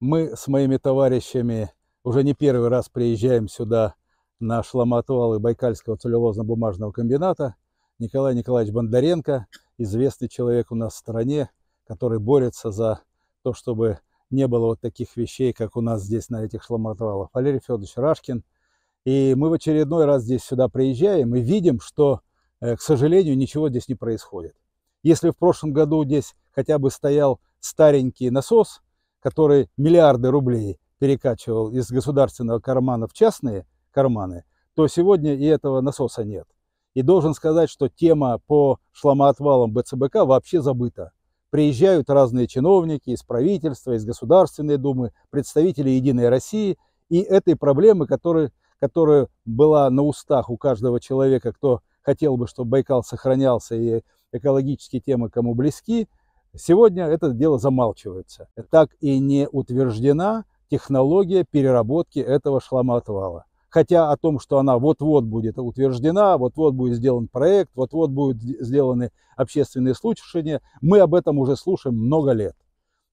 Мы с моими товарищами уже не первый раз приезжаем сюда на шламотвалы Байкальского целлюлозно-бумажного комбината. Николай Николаевич Бондаренко, известный человек у нас в стране, который борется за то, чтобы не было вот таких вещей, как у нас здесь на этих шламотвалах. Валерий Федорович Рашкин. И мы в очередной раз здесь сюда приезжаем и видим, что, э, к сожалению, ничего здесь не происходит. Если в прошлом году здесь хотя бы стоял старенький насос – который миллиарды рублей перекачивал из государственного кармана в частные карманы, то сегодня и этого насоса нет. И должен сказать, что тема по шламоотвалам БЦБК вообще забыта. Приезжают разные чиновники из правительства, из Государственной Думы, представители «Единой России», и этой проблемы, которая, которая была на устах у каждого человека, кто хотел бы, чтобы Байкал сохранялся и экологические темы кому близки – Сегодня это дело замалчивается. Так и не утверждена технология переработки этого шламоотвала. Хотя о том, что она вот-вот будет утверждена, вот-вот будет сделан проект, вот-вот будут сделаны общественные слушания, мы об этом уже слушаем много лет.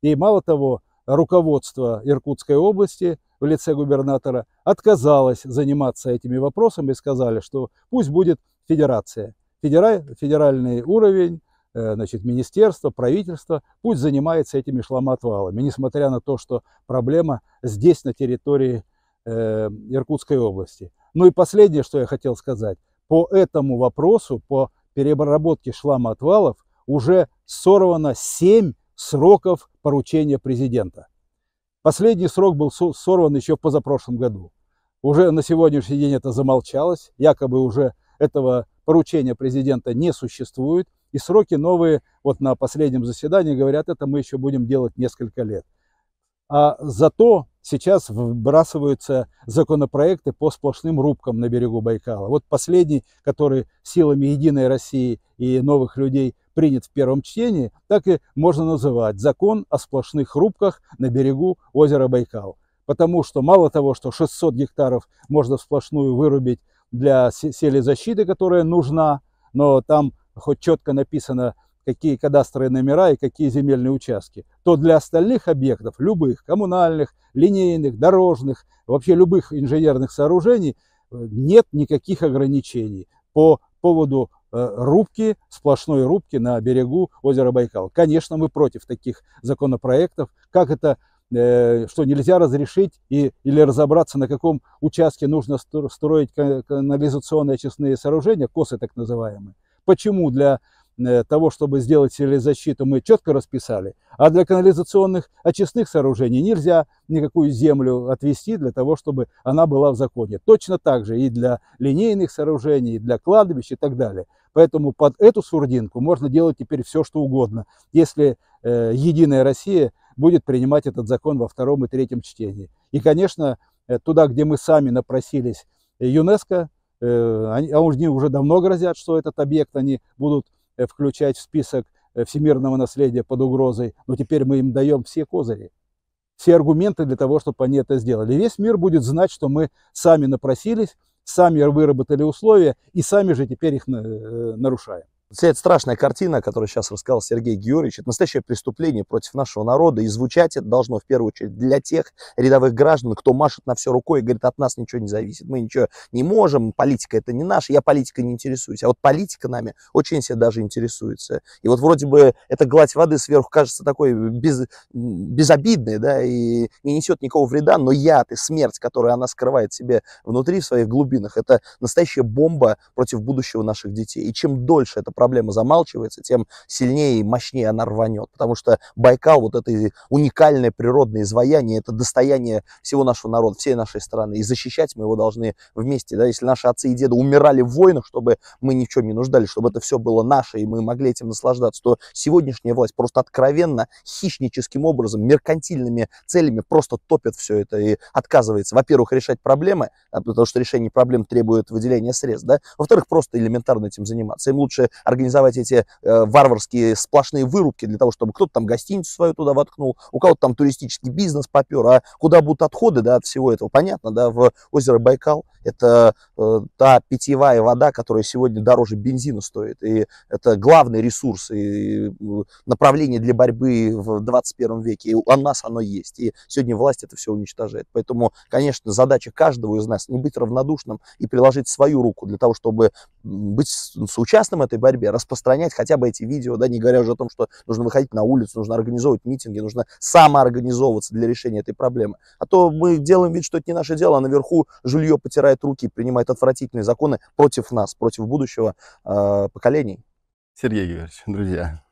И мало того, руководство Иркутской области в лице губернатора отказалось заниматься этими вопросами и сказали, что пусть будет федерация, федеральный уровень, Э, значит, министерство, правительство, пусть занимается этими шламоотвалами, несмотря на то, что проблема здесь, на территории э, Иркутской области. Ну и последнее, что я хотел сказать. По этому вопросу, по переработке шламоотвалов, уже сорвано 7 сроков поручения президента. Последний срок был сорван еще в позапрошлом году. Уже на сегодняшний день это замолчалось, якобы уже этого поручения президента не существует. И сроки новые, вот на последнем заседании говорят, это мы еще будем делать несколько лет. А зато сейчас выбрасываются законопроекты по сплошным рубкам на берегу Байкала. Вот последний, который силами «Единой России» и «Новых людей» принят в первом чтении, так и можно называть закон о сплошных рубках на берегу озера Байкал. Потому что мало того, что 600 гектаров можно сплошную вырубить для селезащиты, которая нужна, но там хоть четко написано, какие кадастровые номера и какие земельные участки, то для остальных объектов, любых, коммунальных, линейных, дорожных, вообще любых инженерных сооружений, э, нет никаких ограничений по поводу э, рубки, сплошной рубки на берегу озера Байкал. Конечно, мы против таких законопроектов. Как это, э, что нельзя разрешить и, или разобраться, на каком участке нужно строить канализационные очистные сооружения, косы так называемые. Почему для э, того, чтобы сделать защиту, мы четко расписали, а для канализационных очистных сооружений нельзя никакую землю отвести для того, чтобы она была в законе. Точно так же и для линейных сооружений, и для кладбищ и так далее. Поэтому под эту сурдинку можно делать теперь все, что угодно, если э, «Единая Россия» будет принимать этот закон во втором и третьем чтении. И, конечно, э, туда, где мы сами напросились э, ЮНЕСКО, Э, они, а они уже давно грозят, что этот объект они будут э, включать в список э, всемирного наследия под угрозой, но теперь мы им даем все козыри, все аргументы для того, чтобы они это сделали. весь мир будет знать, что мы сами напросились, сами выработали условия и сами же теперь их нарушаем. Вся эта страшная картина, которую сейчас рассказал Сергей Георгиевич, это настоящее преступление против нашего народа, и звучать это должно в первую очередь для тех рядовых граждан, кто машет на все рукой и говорит, от нас ничего не зависит, мы ничего не можем, политика это не наша, я политикой не интересуюсь, а вот политика нами очень себя даже интересуется. И вот вроде бы эта гладь воды сверху кажется такой без, безобидной, да, и не несет никакого вреда, но яд и смерть, которую она скрывает себе внутри, в своих глубинах, это настоящая бомба против будущего наших детей. И чем дольше это проблема замалчивается, тем сильнее и мощнее она рванет. Потому что Байкал, вот это уникальное природное изваяние, это достояние всего нашего народа, всей нашей страны. И защищать мы его должны вместе. Да? Если наши отцы и деды умирали в войнах, чтобы мы ни в чем не нуждались, чтобы это все было наше, и мы могли этим наслаждаться, то сегодняшняя власть просто откровенно, хищническим образом, меркантильными целями просто топит все это и отказывается, во-первых, решать проблемы, а, потому что решение проблем требует выделения средств, да? во-вторых, просто элементарно этим заниматься. Им лучше организовать эти э, варварские сплошные вырубки для того, чтобы кто-то там гостиницу свою туда воткнул, у кого-то там туристический бизнес попер, а куда будут отходы да, от всего этого, понятно, да, в озеро Байкал. Это э, та питьевая вода, которая сегодня дороже бензина стоит, и это главный ресурс и э, направление для борьбы в 21 веке, и у нас оно есть, и сегодня власть это все уничтожает. Поэтому, конечно, задача каждого из нас не быть равнодушным и приложить свою руку для того, чтобы быть соучастным этой борьбы борьбе, распространять хотя бы эти видео, да, не говоря уже о том, что нужно выходить на улицу, нужно организовывать митинги, нужно самоорганизовываться для решения этой проблемы. А то мы делаем вид, что это не наше дело, а наверху жилье потирает руки, принимает отвратительные законы против нас, против будущего э, поколений. Сергей Георгиевич, друзья,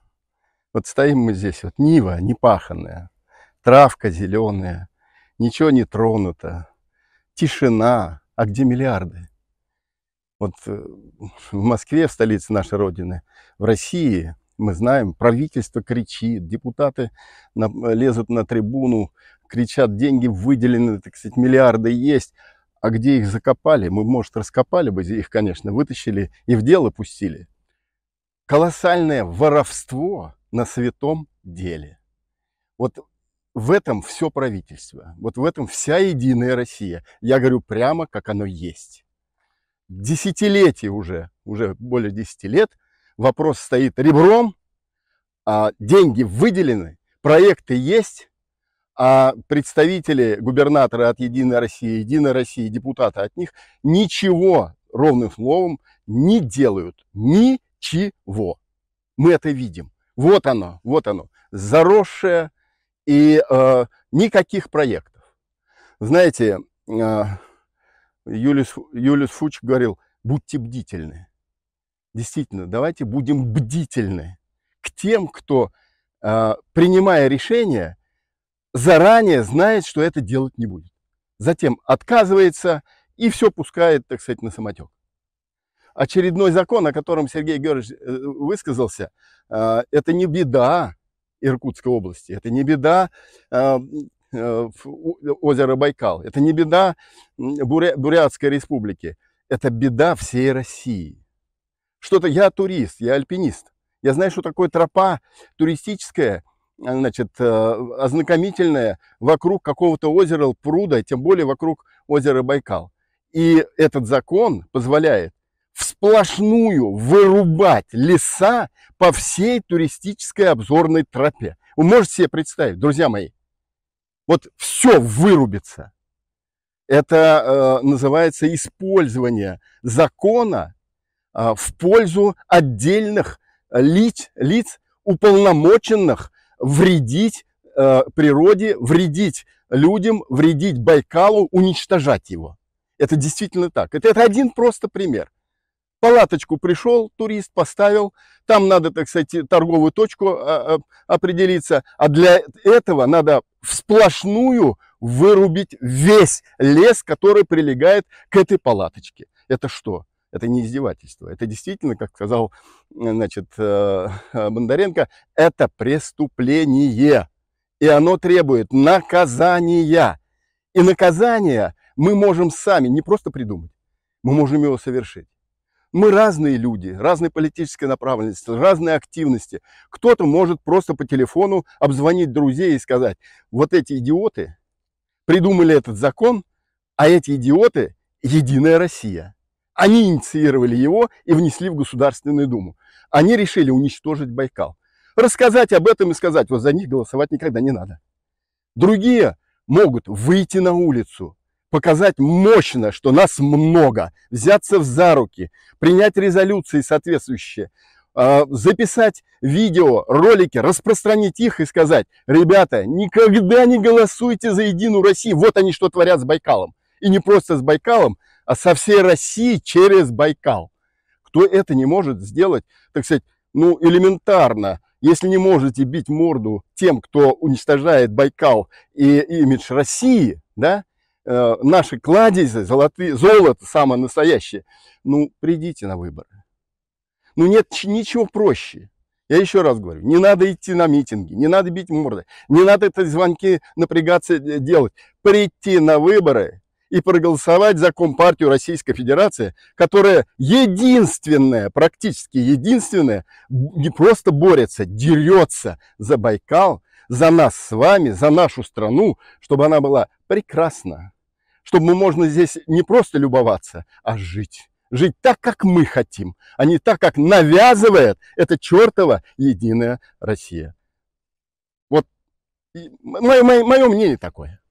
вот стоим мы здесь, вот нива непаханная, травка зеленая, ничего не тронуто, тишина, а где миллиарды? Вот э, в Москве, в столице нашей Родины, в России, мы знаем, правительство кричит, депутаты на, лезут на трибуну, кричат, деньги выделены, так сказать, миллиарды есть. А где их закопали? Мы, может, раскопали бы их, конечно, вытащили и в дело пустили. Колоссальное воровство на святом деле. Вот в этом все правительство, вот в этом вся единая Россия. Я говорю прямо, как оно есть десятилетий уже, уже более 10 лет, вопрос стоит ребром, а деньги выделены, проекты есть, а представители губернатора от «Единой России», «Единой России», депутаты от них ничего ровным словом не делают. Ничего. Мы это видим. Вот оно, вот оно. Заросшее и э, никаких проектов. Знаете, э, Юлис, Юлис Фуч говорил, будьте бдительны. Действительно, давайте будем бдительны к тем, кто, а, принимая решение, заранее знает, что это делать не будет. Затем отказывается и все пускает, так сказать, на самотек. Очередной закон, о котором Сергей Георгиевич э, высказался, а, это не беда Иркутской области, это не беда а, Э, озеро Байкал. Это не беда Буря, Бурятской республики, это беда всей России. Что-то я турист, я альпинист. Я знаю, что такое тропа туристическая, э, значит, э, ознакомительная вокруг какого-то озера, пруда, тем более вокруг озера Байкал. И этот закон позволяет всплошную вырубать леса по всей туристической обзорной тропе. Вы можете себе представить, друзья мои, вот все вырубится. Это э, называется использование закона э, в пользу отдельных э, лиц, лиц уполномоченных вредить э, природе, вредить людям, вредить Байкалу, уничтожать его. Это действительно так. Это, это один просто пример палаточку пришел турист, поставил, там надо, так сказать, торговую точку а, а, определиться, а для этого надо всплошную вырубить весь лес, который прилегает к этой палаточке. Это что? Это не издевательство. Это действительно, как сказал значит, э, э, Бондаренко, это преступление. И оно требует наказания. И наказание мы можем сами не просто придумать, мы можем его совершить. Мы разные люди, разной политической направленности, разной активности. Кто-то может просто по телефону обзвонить друзей и сказать, вот эти идиоты придумали этот закон, а эти идиоты – Единая Россия. Они инициировали его и внесли в Государственную Думу. Они решили уничтожить Байкал. Рассказать об этом и сказать, вот за них голосовать никогда не надо. Другие могут выйти на улицу, показать мощно, что нас много, взяться за руки, принять резолюции соответствующие, а, записать видео, ролики, распространить их и сказать, ребята, никогда не голосуйте за Единую Россию, вот они что творят с Байкалом. И не просто с Байкалом, а со всей России через Байкал. Кто это не может сделать, так сказать, ну элементарно, если не можете бить морду тем, кто уничтожает Байкал и имидж России, да, Э, наши кладези, золотые, золото самое настоящее, ну, придите на выборы. Ну, нет ничего проще. Я еще раз говорю, не надо идти на митинги, не надо бить морды, не надо эти звонки напрягаться э, делать. Прийти на выборы и проголосовать за Компартию Российской Федерации, которая единственная, практически единственная, не просто борется, дерется за Байкал, за нас с вами, за нашу страну, чтобы она была прекрасна чтобы можно здесь не просто любоваться, а жить. Жить так, как мы хотим, а не так, как навязывает эта чертова единая Россия. Вот мое, мое, мое мнение такое.